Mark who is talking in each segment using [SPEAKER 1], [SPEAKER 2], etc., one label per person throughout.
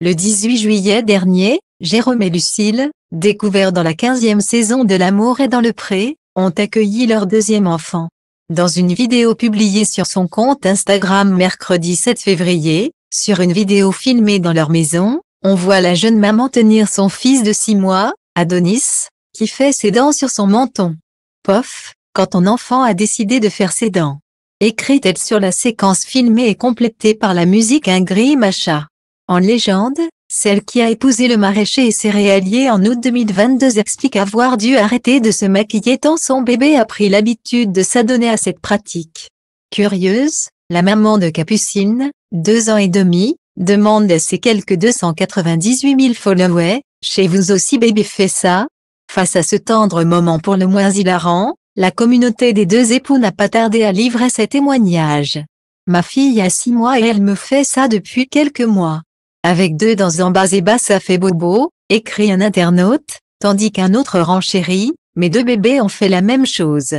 [SPEAKER 1] Le 18 juillet dernier, Jérôme et Lucille, découverts dans la 15e saison de L'amour et dans le pré, ont accueilli leur deuxième enfant. Dans une vidéo publiée sur son compte Instagram mercredi 7 février, sur une vidéo filmée dans leur maison, on voit la jeune maman tenir son fils de 6 mois, Adonis, qui fait ses dents sur son menton. Pof, quand ton enfant a décidé de faire ses dents. écrit elle sur la séquence filmée et complétée par la musique Ingrid Macha. En légende, celle qui a épousé le maraîcher et céréalier en août 2022 explique avoir dû arrêter de se maquiller tant son bébé a pris l'habitude de s'adonner à cette pratique. Curieuse, la maman de Capucine, deux ans et demi, demande à ses quelques 298 000 followers, chez vous aussi bébé fait ça Face à ce tendre moment pour le moins hilarant, la communauté des deux époux n'a pas tardé à livrer ses témoignages. Ma fille a six mois et elle me fait ça depuis quelques mois. Avec deux dans bas et bas ça fait bobo, écrit un internaute, tandis qu'un autre renchérit, mes deux bébés ont fait la même chose.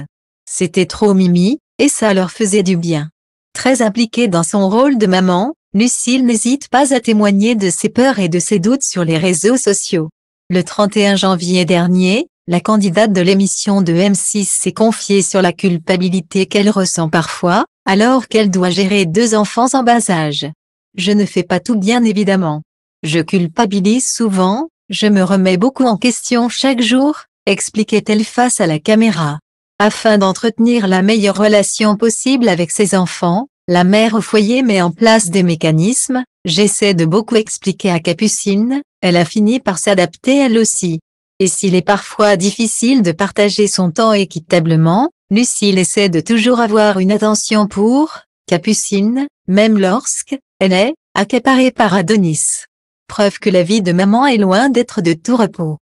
[SPEAKER 1] C'était trop mimi, et ça leur faisait du bien. Très impliquée dans son rôle de maman, Lucille n'hésite pas à témoigner de ses peurs et de ses doutes sur les réseaux sociaux. Le 31 janvier dernier, la candidate de l'émission de M6 s'est confiée sur la culpabilité qu'elle ressent parfois, alors qu'elle doit gérer deux enfants en bas âge. Je ne fais pas tout bien évidemment. Je culpabilise souvent, je me remets beaucoup en question chaque jour, expliquait-elle face à la caméra. Afin d'entretenir la meilleure relation possible avec ses enfants, la mère au foyer met en place des mécanismes, j'essaie de beaucoup expliquer à Capucine, elle a fini par s'adapter elle aussi. Et s'il est parfois difficile de partager son temps équitablement, Lucille essaie de toujours avoir une attention pour Capucine, même lorsque, elle est accaparée par Adonis. Preuve que la vie de maman est loin d'être de tout repos.